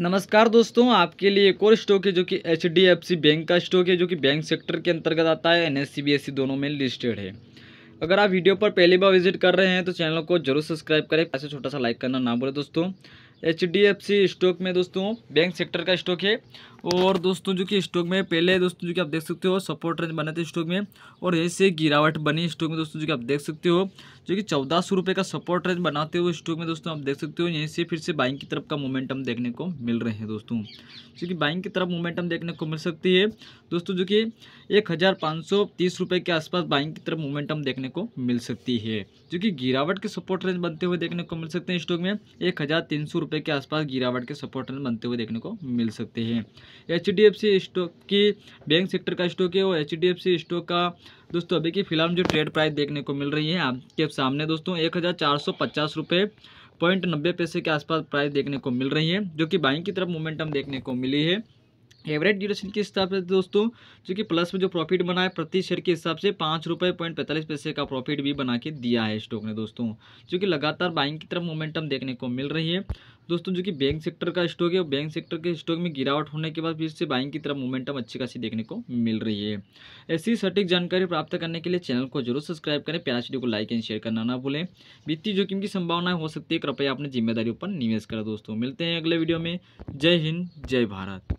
नमस्कार दोस्तों आपके लिए एक और स्टॉक है जो कि एच बैंक का स्टॉक है जो कि बैंक सेक्टर के अंतर्गत आता है एन एस e दोनों में लिस्टेड है अगर आप वीडियो पर पहली बार विजिट कर रहे हैं तो चैनल को जरूर सब्सक्राइब करें ऐसे छोटा सा लाइक करना ना भूलें दोस्तों एच स्टॉक में दोस्तों बैंक सेक्टर का स्टॉक है और दोस्तों जो कि स्टॉक में पहले दोस्तों जो कि आप देख सकते हो सपोर्ट रेंज बने थे स्टॉक में और ऐसे गिरावट बनी स्टॉक में दोस्तों जो कि आप देख सकते हो जो कि चौदह सौ रुपये का सपोर्ट रेंज बनाते हुए स्टॉक में दोस्तों आप देख सकते हो यहीं से फिर से बाइंग की तरफ का मोमेंटम देखने को मिल रहे हैं दोस्तों जो कि बाइंग की तरफ मोमेंटम देखने को मिल सकती है दोस्तों जो कि एक हज़ार के आसपास बाइंग की तरफ मोमेंटम देखने को मिल सकती है जो कि गिरावट के सपोर्ट रेंज बनते हुए देखने को मिल सकते हैं स्टॉक में एक के आसपास गिरावट के सपोर्ट रेंज बनते हुए देखने को मिल सकते हैं एच स्टॉक की बैंक सेक्टर का स्टॉक है और एच स्टॉक का दोस्तों अभी की फिलहाल जो ट्रेड प्राइस देखने को मिल रही है आपके सामने दोस्तों एक हज़ार पॉइंट नब्बे पैसे के आसपास प्राइस देखने को मिल रही है जो कि बाइंग की तरफ मोमेंटम देखने को मिली है एवरेज ड्यूरेशन के हिसाब से दोस्तों जो कि प्लस में जो प्रॉफिट बना है प्रति शेयर के हिसाब से पाँच रुपये पॉइंट पैंतालीस पैसे का प्रॉफिट भी बना के दिया है स्टॉक ने दोस्तों जो कि लगातार बाइंग की तरफ मोमेंटम देखने को मिल रही है दोस्तों जो कि बैंक सेक्टर का स्टॉक है बैंक सेक्टर के स्टॉक में गिरावट होने के बाद फिर से बाइंग की तरफ मोमेंटम अच्छी खासी देखने को मिल रही है ऐसी सटीक जानकारी प्राप्त करने के लिए चैनल को जरूर सब्सक्राइब करें प्यारा वीडियो को लाइक एंड शेयर करना ना भूलें वित्तीय जोखिम की संभावनाएं हो सकती है कृपया अपनी जिम्मेदारियों पर निवेश करें दोस्तों मिलते हैं अगले वीडियो में जय हिंद जय भारत